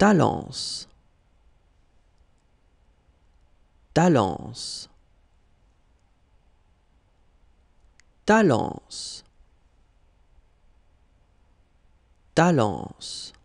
Talence. Talence. Talence. Talence.